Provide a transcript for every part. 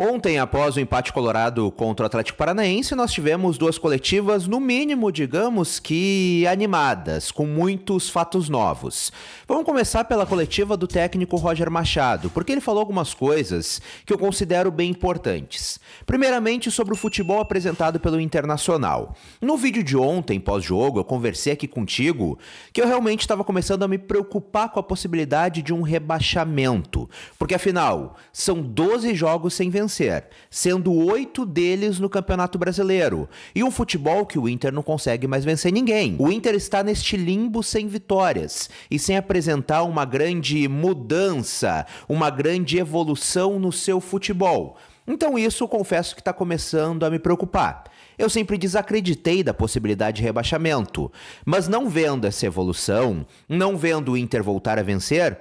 Ontem, após o empate colorado contra o Atlético Paranaense, nós tivemos duas coletivas, no mínimo, digamos que animadas, com muitos fatos novos. Vamos começar pela coletiva do técnico Roger Machado, porque ele falou algumas coisas que eu considero bem importantes. Primeiramente, sobre o futebol apresentado pelo Internacional. No vídeo de ontem, pós-jogo, eu conversei aqui contigo que eu realmente estava começando a me preocupar com a possibilidade de um rebaixamento, porque afinal, são 12 jogos sem vencer vencer, sendo oito deles no Campeonato Brasileiro. E um futebol que o Inter não consegue mais vencer ninguém. O Inter está neste limbo sem vitórias e sem apresentar uma grande mudança, uma grande evolução no seu futebol. Então isso confesso que está começando a me preocupar. Eu sempre desacreditei da possibilidade de rebaixamento, mas não vendo essa evolução, não vendo o Inter voltar a vencer,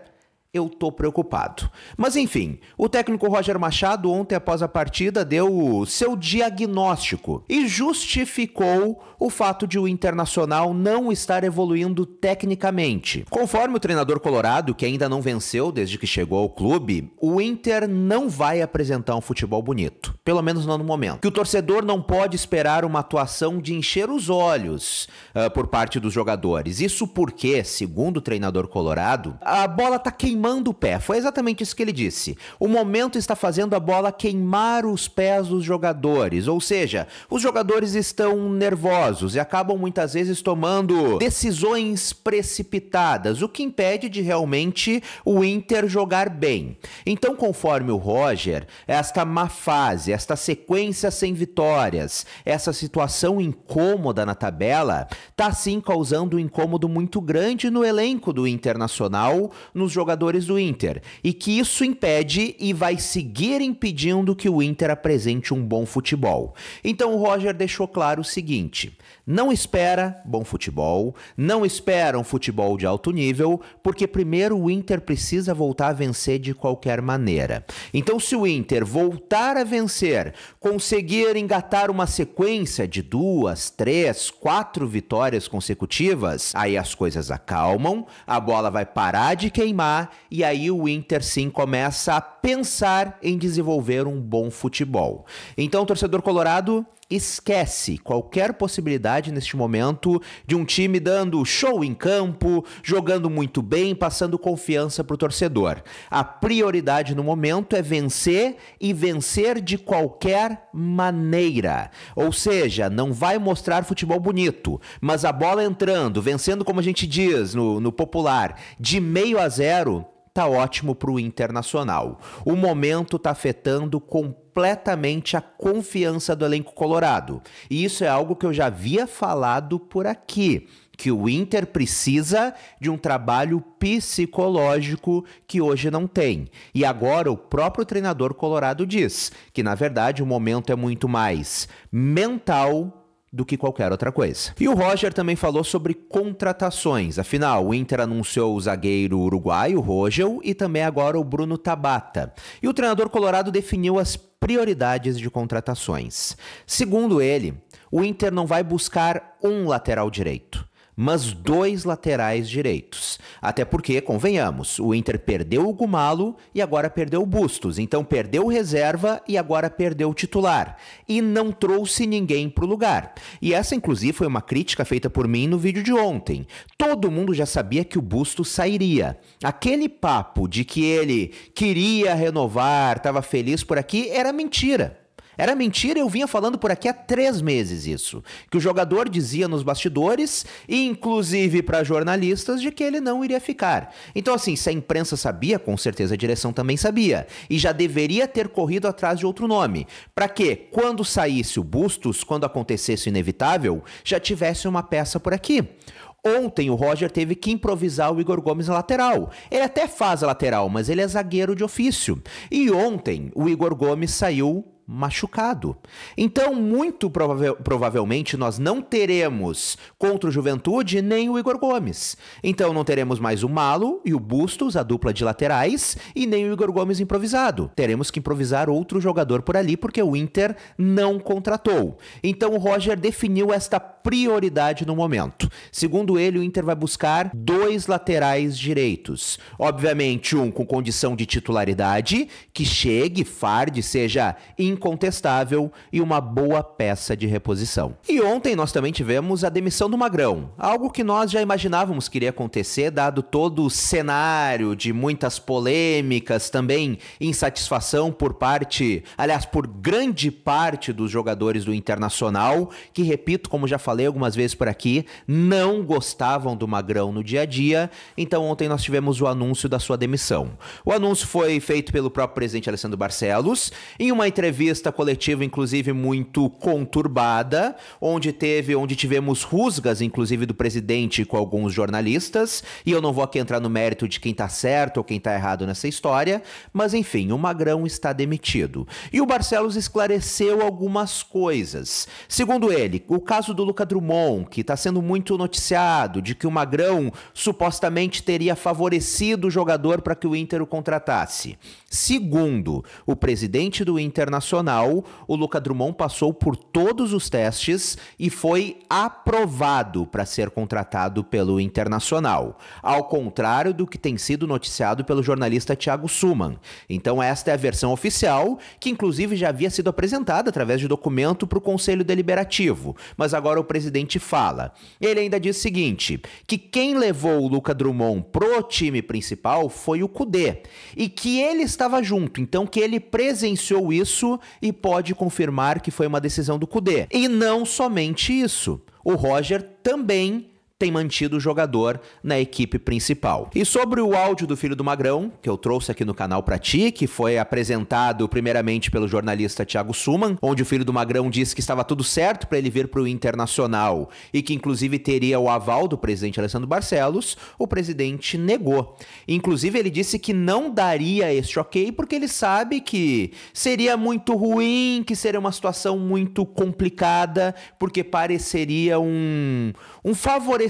eu tô preocupado. Mas enfim, o técnico Roger Machado ontem após a partida deu o seu diagnóstico e justificou o fato de o Internacional não estar evoluindo tecnicamente. Conforme o treinador colorado, que ainda não venceu desde que chegou ao clube, o Inter não vai apresentar um futebol bonito, pelo menos não no momento. Que o torcedor não pode esperar uma atuação de encher os olhos uh, por parte dos jogadores. Isso porque, segundo o treinador colorado, a bola tá queimando queimando o pé. Foi exatamente isso que ele disse. O momento está fazendo a bola queimar os pés dos jogadores, ou seja, os jogadores estão nervosos e acabam muitas vezes tomando decisões precipitadas, o que impede de realmente o Inter jogar bem. Então, conforme o Roger, esta má fase, esta sequência sem vitórias, essa situação incômoda na tabela, está sim causando um incômodo muito grande no elenco do Internacional, nos jogadores jogadores do Inter e que isso impede e vai seguir impedindo que o Inter apresente um bom futebol. Então o Roger deixou claro o seguinte: não espera bom futebol, não espera um futebol de alto nível, porque primeiro o Inter precisa voltar a vencer de qualquer maneira. Então se o Inter voltar a vencer, conseguir engatar uma sequência de duas, três, quatro vitórias consecutivas, aí as coisas acalmam, a bola vai parar de queimar e aí o Inter sim começa a pensar em desenvolver um bom futebol. Então, torcedor colorado, esquece qualquer possibilidade neste momento de um time dando show em campo, jogando muito bem, passando confiança para o torcedor. A prioridade no momento é vencer e vencer de qualquer maneira. Ou seja, não vai mostrar futebol bonito, mas a bola entrando, vencendo, como a gente diz no, no popular, de meio a zero tá ótimo para o Internacional. O momento tá afetando completamente a confiança do elenco colorado. E isso é algo que eu já havia falado por aqui, que o Inter precisa de um trabalho psicológico que hoje não tem. E agora o próprio treinador colorado diz que na verdade o momento é muito mais mental do que qualquer outra coisa. E o Roger também falou sobre contratações. Afinal, o Inter anunciou o zagueiro uruguaio, Rogel, e também agora o Bruno Tabata. E o treinador colorado definiu as prioridades de contratações. Segundo ele, o Inter não vai buscar um lateral direito mas dois laterais direitos. Até porque, convenhamos, o Inter perdeu o Gumalo e agora perdeu o Bustos, então perdeu reserva e agora perdeu o titular. E não trouxe ninguém para o lugar. E essa, inclusive, foi uma crítica feita por mim no vídeo de ontem. Todo mundo já sabia que o Bustos sairia. Aquele papo de que ele queria renovar, estava feliz por aqui, era mentira. Era mentira, eu vinha falando por aqui há três meses isso. Que o jogador dizia nos bastidores, inclusive para jornalistas, de que ele não iria ficar. Então, assim, se a imprensa sabia, com certeza a direção também sabia. E já deveria ter corrido atrás de outro nome. Para que, quando saísse o Bustos, quando acontecesse o inevitável, já tivesse uma peça por aqui. Ontem o Roger teve que improvisar o Igor Gomes na lateral. Ele até faz a lateral, mas ele é zagueiro de ofício. E ontem o Igor Gomes saiu machucado. Então, muito provavelmente, nós não teremos contra o Juventude nem o Igor Gomes. Então, não teremos mais o Malo e o Bustos, a dupla de laterais, e nem o Igor Gomes improvisado. Teremos que improvisar outro jogador por ali, porque o Inter não contratou. Então, o Roger definiu esta prioridade no momento. Segundo ele, o Inter vai buscar dois laterais direitos. Obviamente, um com condição de titularidade, que chegue, farde, seja incontestável e uma boa peça de reposição. E ontem nós também tivemos a demissão do Magrão, algo que nós já imaginávamos que iria acontecer, dado todo o cenário de muitas polêmicas, também insatisfação por parte, aliás, por grande parte dos jogadores do Internacional, que repito, como já falei, falei algumas vezes por aqui, não gostavam do Magrão no dia a dia, então ontem nós tivemos o anúncio da sua demissão. O anúncio foi feito pelo próprio presidente Alessandro Barcelos, em uma entrevista coletiva, inclusive muito conturbada, onde teve, onde tivemos rusgas, inclusive do presidente com alguns jornalistas, e eu não vou aqui entrar no mérito de quem tá certo ou quem tá errado nessa história, mas enfim, o Magrão está demitido. E o Barcelos esclareceu algumas coisas. Segundo ele, o caso do Lucas Drummond, que está sendo muito noticiado, de que o Magrão supostamente teria favorecido o jogador para que o Inter o contratasse. Segundo o presidente do Internacional, o Luca Drummond passou por todos os testes e foi aprovado para ser contratado pelo Internacional, ao contrário do que tem sido noticiado pelo jornalista Thiago Suman. Então, esta é a versão oficial, que inclusive já havia sido apresentada através de documento para o Conselho Deliberativo, mas agora o presidente fala. Ele ainda diz o seguinte: que quem levou o Luca Drummond pro time principal foi o Kudê. e que ele estava junto, então que ele presenciou isso e pode confirmar que foi uma decisão do Kudê. E não somente isso, o Roger também tem mantido o jogador na equipe principal. E sobre o áudio do filho do Magrão, que eu trouxe aqui no canal pra ti, que foi apresentado primeiramente pelo jornalista Thiago Suman, onde o filho do Magrão disse que estava tudo certo para ele vir para o Internacional e que inclusive teria o aval do presidente Alessandro Barcelos, o presidente negou. Inclusive ele disse que não daria este ok porque ele sabe que seria muito ruim, que seria uma situação muito complicada, porque pareceria um um favorecimento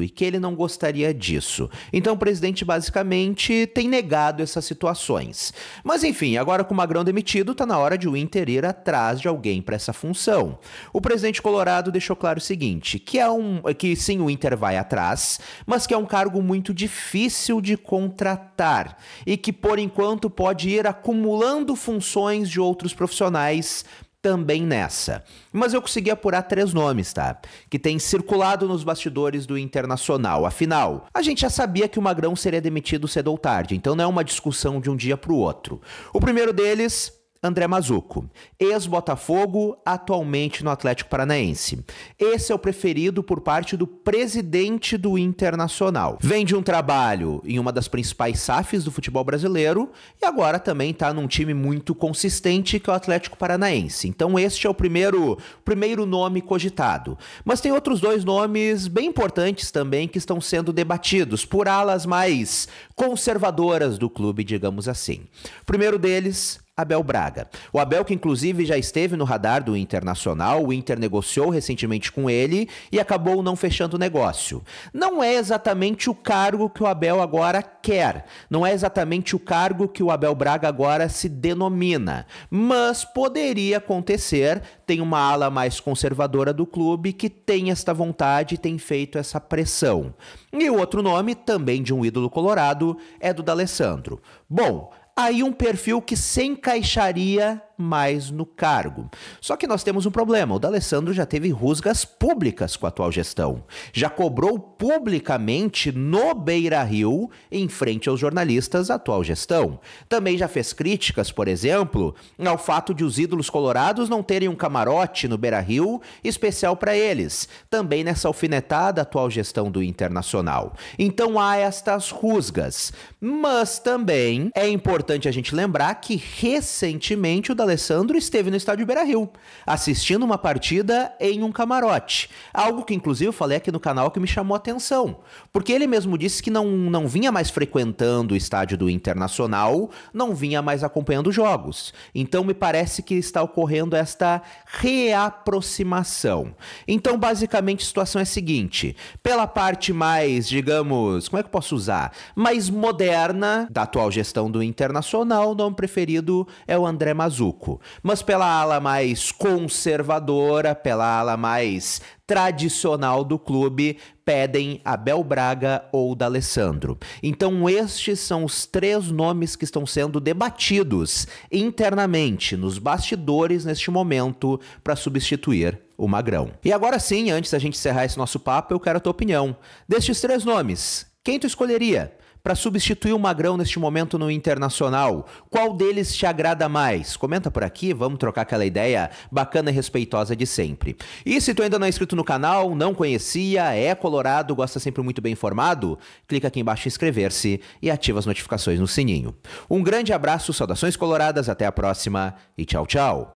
e que ele não gostaria disso. Então o presidente basicamente tem negado essas situações. Mas enfim, agora com o Magrão demitido, tá na hora de o Inter ir atrás de alguém para essa função. O presidente colorado deixou claro o seguinte, que é um que sim o Inter vai atrás, mas que é um cargo muito difícil de contratar e que por enquanto pode ir acumulando funções de outros profissionais também nessa. Mas eu consegui apurar três nomes, tá? Que têm circulado nos bastidores do Internacional. Afinal, a gente já sabia que o Magrão seria demitido cedo ou tarde, então não é uma discussão de um dia pro outro. O primeiro deles André Mazuco, ex-Botafogo, atualmente no Atlético Paranaense. Esse é o preferido por parte do presidente do Internacional. Vem de um trabalho em uma das principais SAFs do futebol brasileiro e agora também está num time muito consistente que é o Atlético Paranaense. Então este é o primeiro, primeiro nome cogitado. Mas tem outros dois nomes bem importantes também que estão sendo debatidos por alas mais conservadoras do clube, digamos assim. O primeiro deles Abel Braga. O Abel, que inclusive já esteve no radar do Internacional, o Inter negociou recentemente com ele e acabou não fechando o negócio. Não é exatamente o cargo que o Abel agora quer, não é exatamente o cargo que o Abel Braga agora se denomina, mas poderia acontecer. Tem uma ala mais conservadora do clube que tem esta vontade e tem feito essa pressão. E o outro nome, também de um ídolo colorado, é do D'Alessandro. Bom, aí um perfil que se encaixaria mais no cargo. Só que nós temos um problema: o D'Alessandro já teve rusgas públicas com a atual gestão. Já cobrou publicamente no Beira Rio, em frente aos jornalistas, a atual gestão. Também já fez críticas, por exemplo, ao fato de os ídolos colorados não terem um camarote no Beira Rio especial para eles. Também nessa alfinetada a atual gestão do Internacional. Então há estas rusgas. Mas também é importante a gente lembrar que recentemente o D'Alessandro Alessandro esteve no estádio Beira-Rio, assistindo uma partida em um camarote. Algo que inclusive eu falei aqui no canal que me chamou a atenção, porque ele mesmo disse que não, não vinha mais frequentando o estádio do Internacional, não vinha mais acompanhando jogos. Então me parece que está ocorrendo esta reaproximação. Então basicamente a situação é a seguinte, pela parte mais, digamos, como é que eu posso usar? Mais moderna da atual gestão do Internacional, o nome preferido é o André Mazuco maluco, mas pela ala mais conservadora, pela ala mais tradicional do clube, pedem Abel Braga ou D'Alessandro. Então estes são os três nomes que estão sendo debatidos internamente nos bastidores neste momento para substituir o Magrão. E agora sim, antes da gente encerrar esse nosso papo, eu quero a tua opinião. Destes três nomes, quem tu escolheria? para substituir o Magrão neste momento no Internacional? Qual deles te agrada mais? Comenta por aqui, vamos trocar aquela ideia bacana e respeitosa de sempre. E se tu ainda não é inscrito no canal, não conhecia, é colorado, gosta sempre muito bem informado, clica aqui embaixo em inscrever-se e ativa as notificações no sininho. Um grande abraço, saudações coloradas, até a próxima e tchau, tchau!